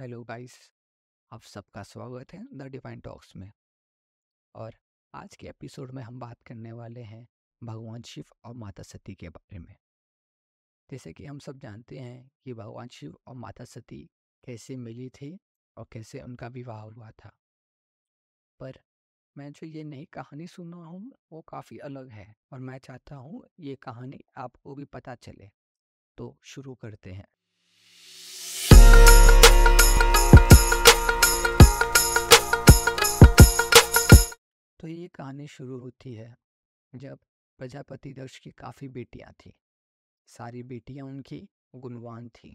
hello guys आप सबका स्वागत है द डिवाइन टॉक्स में और आज के एपिसोड में हम बात करने वाले हैं भगवान शिव और माता सती के बारे में जैसे कि हम सब जानते हैं कि भगवान शिव और माता सती कैसे मिली थी और कैसे उनका विवाह हुआ था पर मैं जो ये नई कहानी सुन रहा हूँ वो काफ़ी अलग है और मैं चाहता हूँ ये कहानी आपको भी पता चले तो शुरू करते हैं ये कहानी शुरू होती है जब प्रजापति दक्ष की काफ़ी बेटियां थीं सारी बेटियां उनकी गुणवान थीं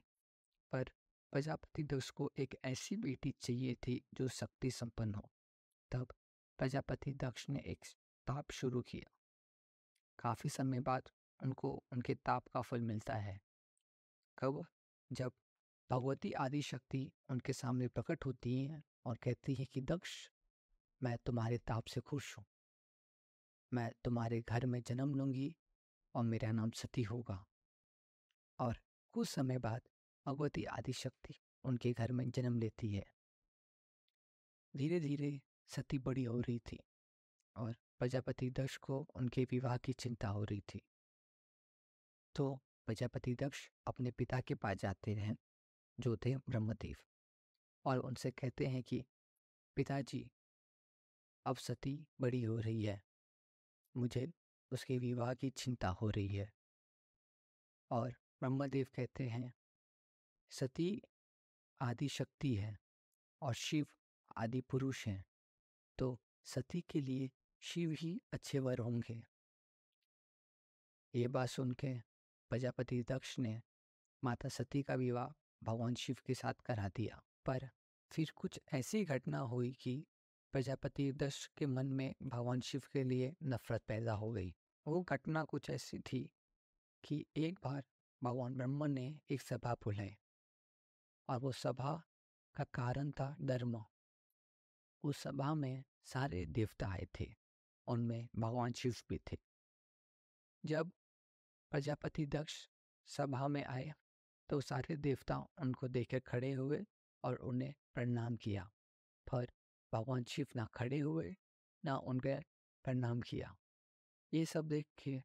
पर प्रजापति दक्ष को एक ऐसी बेटी चाहिए थी जो शक्ति संपन्न हो तब प्रजापति दक्ष ने एक ताप शुरू किया काफ़ी समय बाद उनको उनके ताप का फल मिलता है कब जब भगवती आदि शक्ति उनके सामने प्रकट होती है और कहती है कि दक्ष मैं तुम्हारे ताप से खुश हूँ मैं तुम्हारे घर में जन्म लूँगी और मेरा नाम सती होगा और कुछ समय बाद भगवती आदिशक्ति उनके घर में जन्म लेती है धीरे धीरे सती बड़ी हो रही थी और प्रजापति दक्ष को उनके विवाह की चिंता हो रही थी तो प्रजापति दक्ष अपने पिता के पास जाते हैं जो थे ब्रह्मदेव और उनसे कहते हैं कि पिताजी अब सती बड़ी हो रही है मुझे उसके विवाह की चिंता हो रही है और ब्रह्मदेव कहते हैं सती आदि शक्ति है और शिव आदि पुरुष हैं तो सती के लिए शिव ही अच्छे वर होंगे ये बात सुन के प्रजापति दक्ष ने माता सती का विवाह भगवान शिव के साथ करा दिया पर फिर कुछ ऐसी घटना हुई कि प्रजापति दश के मन में भगवान शिव के लिए नफरत पैदा हो गई वो घटना कुछ ऐसी थी कि एक बार भगवान ब्रह्मा ने एक सभा बुलाई और वो सभा का कारण था धर्म उस सभा में सारे देवता आए थे उनमें भगवान शिव भी थे जब प्रजापति दक्ष सभा में आए तो सारे देवता उनको देखकर खड़े हुए और उन्हें प्रणाम किया पर भगवान शिव ना खड़े हुए ना उनके प्रणाम किया ये सब देख के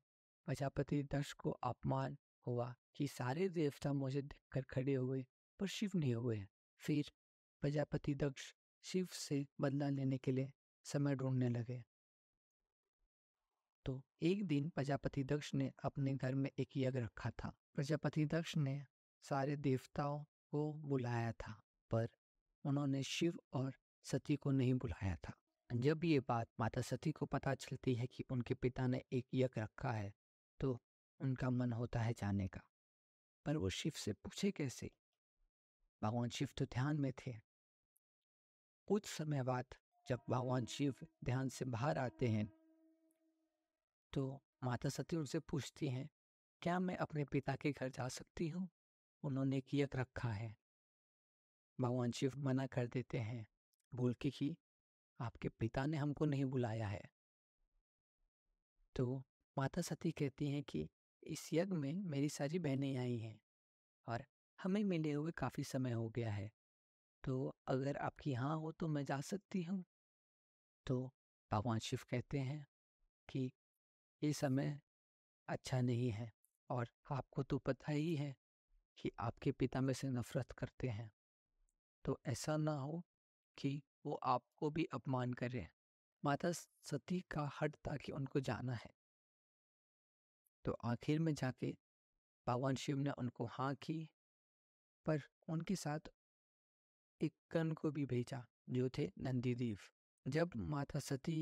प्रजापति दक्ष को अपमान हुआ कि सारे देवता मुझे देखकर खड़े हुए पर शिव नहीं हुए फिर प्रजापति दक्ष शिव से बदला लेने के लिए समय ढूंढने लगे तो एक दिन प्रजापति दक्ष ने अपने घर में एक यज्ञ रखा था प्रजापति दक्ष ने सारे देवताओं को बुलाया था पर उन्होंने शिव और सती को नहीं बुलाया था जब ये बात माता सती को पता चलती है कि उनके पिता ने एक यज्ञ रखा है तो उनका मन होता है जाने का पर वो शिव से पूछे कैसे भगवान शिव तो ध्यान में थे कुछ समय बाद जब भगवान शिव ध्यान से बाहर आते हैं तो माता सती उनसे पूछती हैं क्या मैं अपने पिता के घर जा सकती हूँ उन्होंने एक यज्ञ रखा है भगवान शिव मना कर देते हैं बोल के कि आपके पिता ने हमको नहीं बुलाया है तो माता सती कहती हैं कि इस यज्ञ में मेरी सारी बहनें आई हैं और हमें मिले हुए काफ़ी समय हो गया है तो अगर आपकी हाँ हो तो मैं जा सकती हूँ तो भगवान शिव कहते हैं कि ये समय अच्छा नहीं है और आपको तो पता ही है कि आपके पिता में से नफरत करते हैं तो ऐसा ना हो कि वो आपको भी अपमान कर रहे हैं माता सती का हट था कि उनको जाना है तो आखिर में जाके भगवान शिव ने उनको हाँ की पर उनके साथ एक कर्ण को भी भेजा जो थे नंदीदेव जब माता सती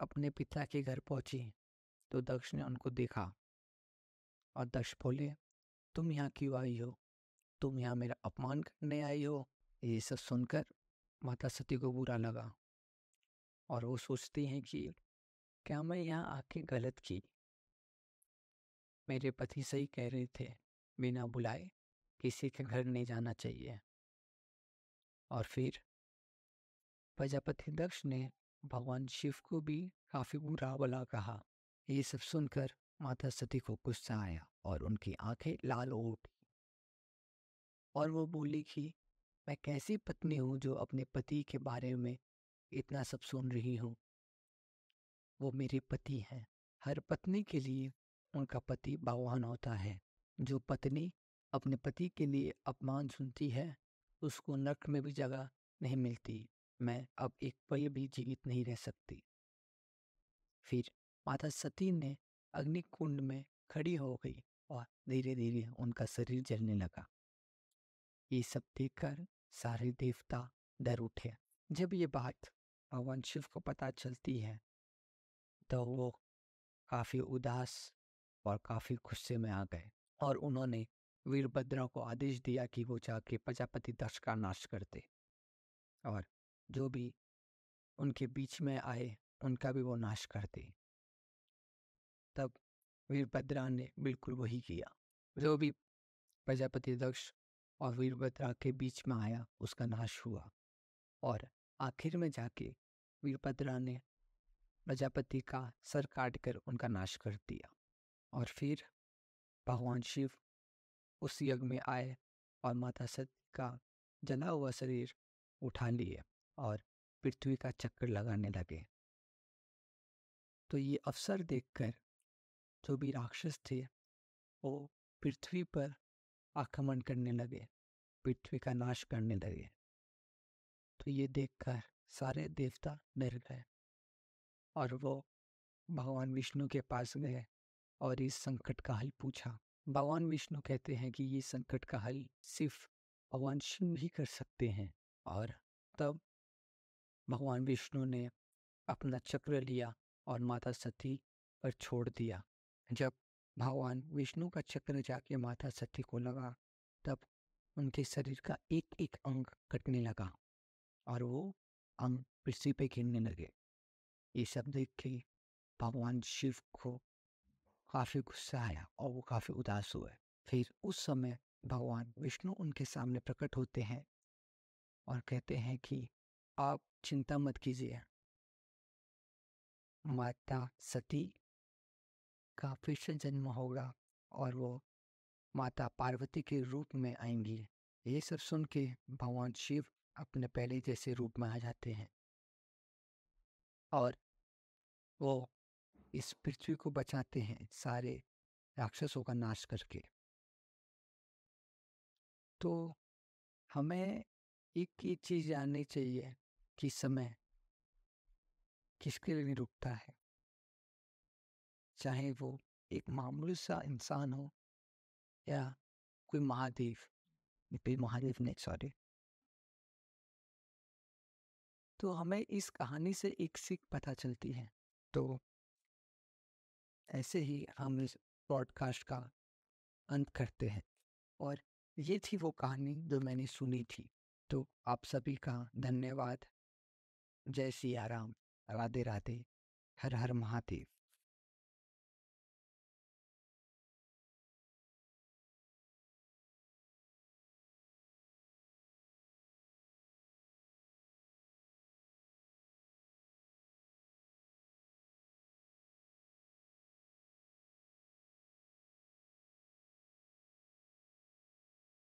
अपने पिता के घर पहुंची तो दक्ष ने उनको देखा और दक्ष बोले तुम यहाँ क्यों आई हो तुम यहाँ मेरा अपमान करने आई हो ये सब सुनकर माता सती को बुरा लगा और वो सोचती हैं कि क्या मैं यहाँ आके गलत की मेरे पति सही कह रहे थे बिना बुलाए किसी के घर नहीं जाना चाहिए और फिर प्रजापति दक्ष ने भगवान शिव को भी काफी बुरा भला कहा ये सब सुनकर माता सती को गुस्सा आया और उनकी आंखें लाल हो उठी और वो बोली कि मैं कैसी पत्नी हूँ जो अपने पति के बारे में इतना सब सुन रही हूँ वो मेरे पति हैं हर पत्नी के लिए उनका पति भगवान होता है जो पत्नी अपने पति के लिए अपमान सुनती है उसको नर्क में भी जगह नहीं मिलती मैं अब एक पल भी जीवित नहीं रह सकती फिर माता सती ने अग्नि कुंड में खड़ी हो गई और धीरे धीरे उनका शरीर जलने लगा ये सब देखकर सारे देवता डर उठे जब ये बात भगवान शिव को पता चलती है तो वो काफ़ी उदास और काफ़ी गुस्से में आ गए और उन्होंने वीरभद्रा को आदेश दिया कि वो जाके प्रजापति दक्ष का नाश करते और जो भी उनके बीच में आए उनका भी वो नाश करते तब वीरभद्रा ने बिल्कुल वही किया जो भी प्रजापति दक्ष और वीरभद्रा के बीच में आया उसका नाश हुआ और आखिर में जाके वीरभद्रा ने प्रजापति का सर काट कर उनका नाश कर दिया और फिर भगवान शिव उस यज्ञ में आए और माता सती का जला हुआ शरीर उठा लिए और पृथ्वी का चक्कर लगाने लगे तो ये अवसर देखकर जो भी राक्षस थे वो पृथ्वी पर आक्रमण करने लगे पृथ्वी का नाश करने लगे तो ये देखकर सारे देवता डर गए और वो भगवान विष्णु के पास गए और इस संकट का हल पूछा भगवान विष्णु कहते हैं कि ये संकट का हल सिर्फ भगवान शिव ही कर सकते हैं और तब भगवान विष्णु ने अपना चक्र लिया और माता सती पर छोड़ दिया जब भगवान विष्णु का चक्र जाके माता सती को लगा तब उनके शरीर का एक एक अंग कटने लगा और वो अंग पृथ्वी पे गिरने लगे ये सब देख के भगवान शिव को काफ़ी गुस्सा आया और वो काफ़ी उदास हुए फिर उस समय भगवान विष्णु उनके सामने प्रकट होते हैं और कहते हैं कि आप चिंता मत कीजिए माता सती का फिर से जन्म होगा और वो माता पार्वती के रूप में आएंगी ये सब सुन के भगवान शिव अपने पहले जैसे रूप में आ जाते हैं और वो इस पृथ्वी को बचाते हैं सारे राक्षसों का नाश करके तो हमें एक ही चीज़ जाननी चाहिए कि समय किसके लिए रुकता है चाहे वो एक मामूली सा इंसान हो या कोई महादेव महादेव ने सॉरी तो हमें इस कहानी से एक सीख पता चलती है तो ऐसे ही हम इस पॉडकास्ट का अंत करते हैं और ये थी वो कहानी जो मैंने सुनी थी तो आप सभी का धन्यवाद जय सियाराम राधे राधे हर हर महादेव